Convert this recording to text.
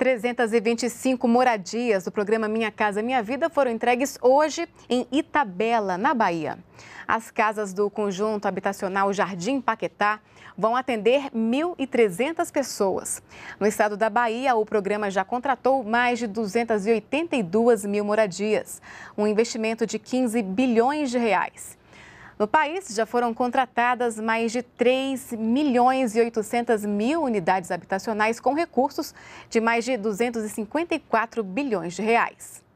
325 moradias do programa Minha Casa Minha Vida foram entregues hoje em Itabela, na Bahia. As casas do conjunto habitacional Jardim Paquetá vão atender 1.300 pessoas. No estado da Bahia, o programa já contratou mais de 282 mil moradias, um investimento de 15 bilhões de reais. No país, já foram contratadas mais de 3 milhões e 800 mil unidades habitacionais com recursos de mais de 254 bilhões de reais.